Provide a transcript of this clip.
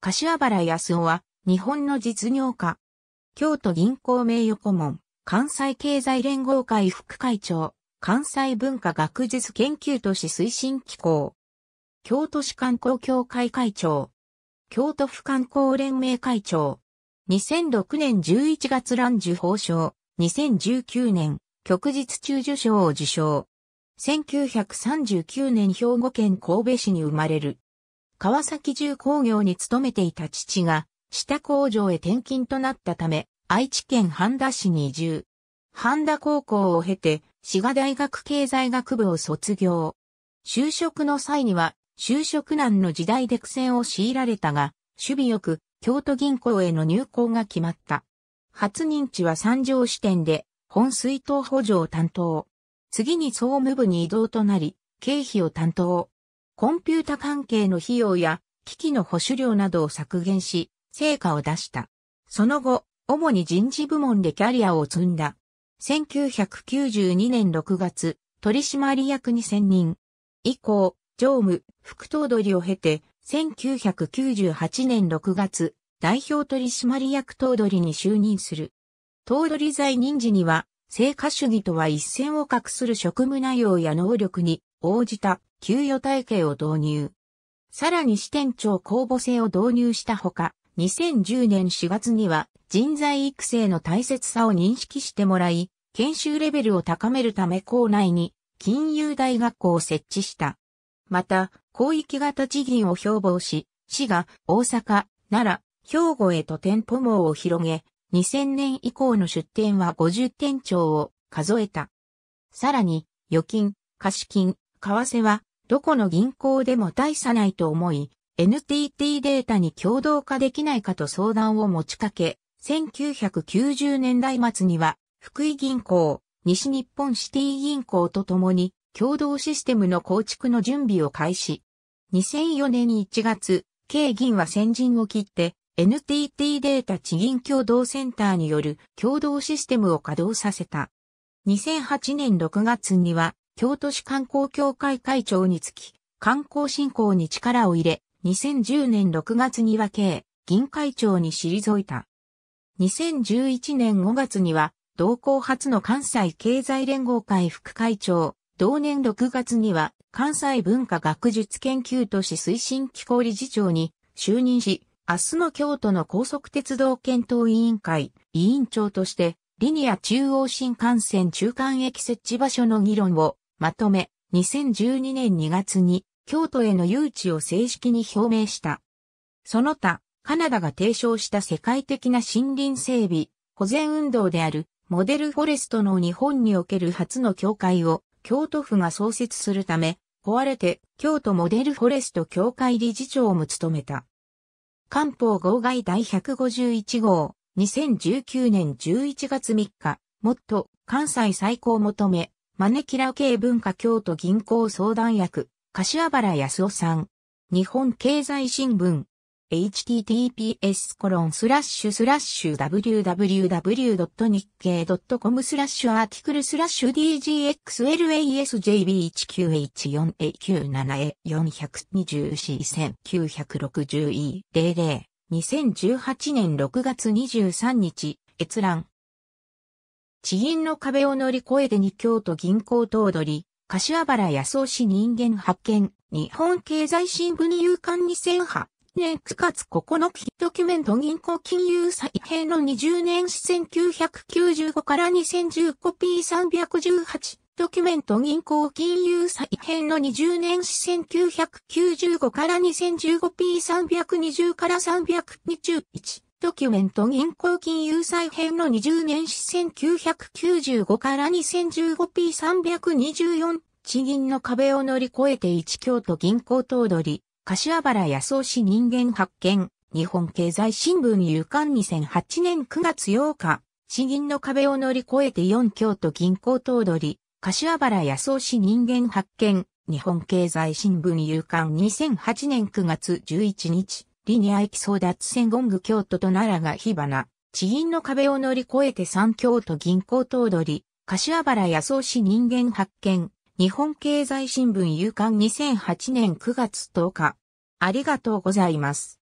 柏原康夫は、日本の実業家。京都銀行名誉顧問、関西経済連合会副会長、関西文化学術研究都市推進機構。京都市観光協会会長。京都府観光連盟会長。2006年11月乱受報賞。2019年、旭日中受賞を受賞。1939年兵庫県神戸市に生まれる。川崎重工業に勤めていた父が、下工場へ転勤となったため、愛知県半田市に移住。半田高校を経て、滋賀大学経済学部を卒業。就職の際には、就職難の時代で苦戦を強いられたが、守備よく、京都銀行への入行が決まった。初認知は三条支店で、本水筒補助を担当。次に総務部に移動となり、経費を担当。コンピュータ関係の費用や機器の保守量などを削減し、成果を出した。その後、主に人事部門でキャリアを積んだ。1992年6月、取締役に選任。以降、常務、副頭取を経て、1998年6月、代表取締役頭取に就任する。頭取在任時には、成果主義とは一線を画する職務内容や能力に応じた給与体系を導入。さらに支店長公募制を導入したほか、2010年4月には人材育成の大切さを認識してもらい、研修レベルを高めるため校内に金融大学校を設置した。また、広域型地銀を標榜し、市が大阪、奈良、兵庫へと店舗網を広げ、2000年以降の出店は50店長を数えた。さらに、預金、貸金、為替はどこの銀行でも大差ないと思い、NTT データに共同化できないかと相談を持ちかけ、1990年代末には、福井銀行、西日本シティ銀行とともに、共同システムの構築の準備を開始。2004年1月、K 銀は先陣を切って、NTT データ地銀共同センターによる共同システムを稼働させた。2008年6月には京都市観光協会会長につき、観光振興に力を入れ、2010年6月に分け、銀会長に退いた。2011年5月には、同行初の関西経済連合会副会長、同年6月には、関西文化学術研究都市推進機構理事長に就任し、明日の京都の高速鉄道検討委員会、委員長として、リニア中央新幹線中間駅設置場所の議論をまとめ、2012年2月に京都への誘致を正式に表明した。その他、カナダが提唱した世界的な森林整備、保全運動であるモデルフォレストの日本における初の協会を京都府が創設するため、壊れて京都モデルフォレスト協会理事長も務めた。官報号外第151号、2019年11月3日、もっと関西最高求め、マネキラ系文化京都銀行相談役、柏原康夫さん。日本経済新聞。https コロンスラッシュスラッシュ www.nikkei.com スラッシュアーティクルスラッシュ DGXLASJB19H4A97A424-1960E00 2018年6月23日閲覧地銀の壁を乗り越えて二京都銀行頭取、柏原康夫氏人間発見、日本経済新聞入刊2008年9月9日ドキュメント銀行金融再編の20年史1995から2 0 1 5 p ピー318。ドキュメント銀行金融再編の20年史1995から 2015P320 から321。ドキュメント銀行金融再編の20年史1995から 2015P324 地銀の壁を乗り越えて一京都銀行頭取、柏原康夫氏人間発見、日本経済新聞有刊2008年9月8日、地銀の壁を乗り越えて4京都銀行頭取、柏原康夫氏人間発見、日本経済新聞有刊2008年9月11日。リニア駅争奪戦ゴング京都と奈良が火花、地銀の壁を乗り越えて三京都銀行頭取、柏原康夫氏人間発見、日本経済新聞夕刊2008年9月10日。ありがとうございます。